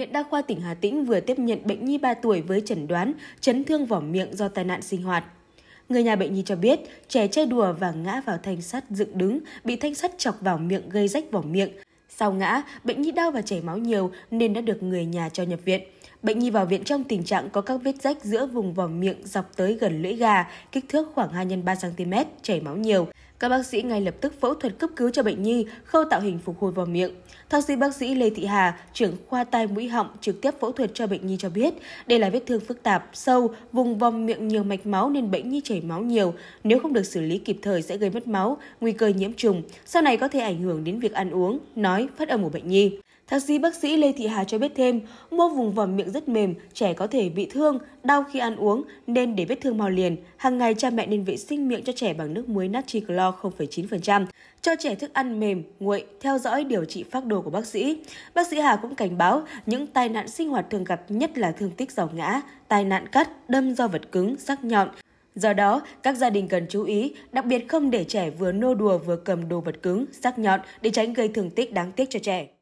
viện Đa khoa tỉnh Hà Tĩnh vừa tiếp nhận bệnh nhi 3 tuổi với chẩn đoán chấn thương vỏ miệng do tai nạn sinh hoạt. Người nhà bệnh nhi cho biết, trẻ chơi đùa và ngã vào thanh sắt dựng đứng, bị thanh sắt chọc vào miệng gây rách vỏ miệng. Sau ngã, bệnh nhi đau và chảy máu nhiều nên đã được người nhà cho nhập viện. Bệnh nhi vào viện trong tình trạng có các vết rách giữa vùng vòng miệng dọc tới gần lưỡi gà, kích thước khoảng 2 x 3 cm, chảy máu nhiều. Các bác sĩ ngay lập tức phẫu thuật cấp cứu cho bệnh nhi, khâu tạo hình phục hồi vào miệng. Thạc sĩ bác sĩ Lê Thị Hà, trưởng khoa tai mũi họng trực tiếp phẫu thuật cho bệnh nhi cho biết, đây là vết thương phức tạp, sâu, vùng vòng miệng nhiều mạch máu nên bệnh nhi chảy máu nhiều, nếu không được xử lý kịp thời sẽ gây mất máu, nguy cơ nhiễm trùng, sau này có thể ảnh hưởng đến việc ăn uống, nói, phát âm của bệnh nhi. Thạc sĩ bác sĩ Lê Thị Hà cho biết thêm, mô vùng vòm miệng rất mềm, trẻ có thể bị thương, đau khi ăn uống nên để vết thương mau liền. Hàng ngày cha mẹ nên vệ sinh miệng cho trẻ bằng nước muối natri clor 0,9%, cho trẻ thức ăn mềm, nguội, theo dõi điều trị phác đồ của bác sĩ. Bác sĩ Hà cũng cảnh báo những tai nạn sinh hoạt thường gặp nhất là thương tích giò ngã, tai nạn cắt, đâm do vật cứng, sắc nhọn, Do đó, các gia đình cần chú ý, đặc biệt không để trẻ vừa nô đùa vừa cầm đồ vật cứng, sắc nhọn để tránh gây thương tích đáng tiếc cho trẻ.